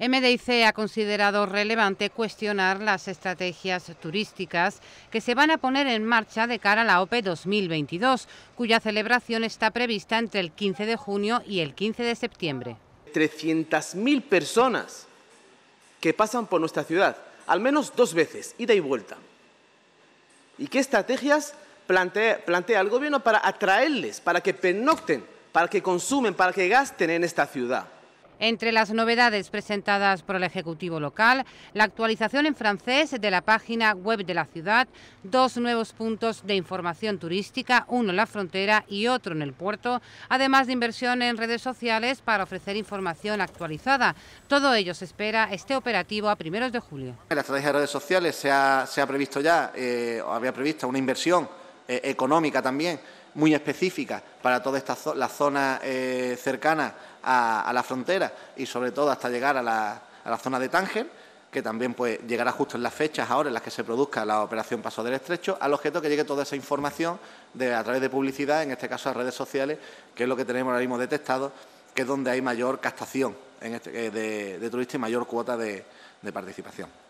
MDIC ha considerado relevante cuestionar las estrategias turísticas que se van a poner en marcha de cara a la OPE 2022, cuya celebración está prevista entre el 15 de junio y el 15 de septiembre. 300.000 personas que pasan por nuestra ciudad, al menos dos veces, ida y vuelta. ¿Y qué estrategias plantea, el Gobierno para atraerles, para que pernocten, para que consumen, para que gasten en esta ciudad? Entre las novedades presentadas por el Ejecutivo local, la actualización en francés de la página web de la ciudad, dos nuevos puntos de información turística, uno en la frontera y otro en el puerto, además de inversión en redes sociales para ofrecer información actualizada. Todo ello se espera este operativo a primeros de julio. La estrategia de redes sociales se ha, previsto ya, eh, o había previsto una inversión eh, económica también muy específicas para todas estas las zonas eh, cercanas a, la frontera y sobre todo hasta llegar a la, a la zona de Tánger, que también pues, llegará justo en las fechas ahora en las que se produzca la operación Paso del Estrecho, al objeto que llegue toda esa información de, a través de publicidad, en este caso a redes sociales, que es lo que tenemos ahora mismo detectado, que es donde hay mayor captación este, eh, de, turistas y mayor cuota de participación.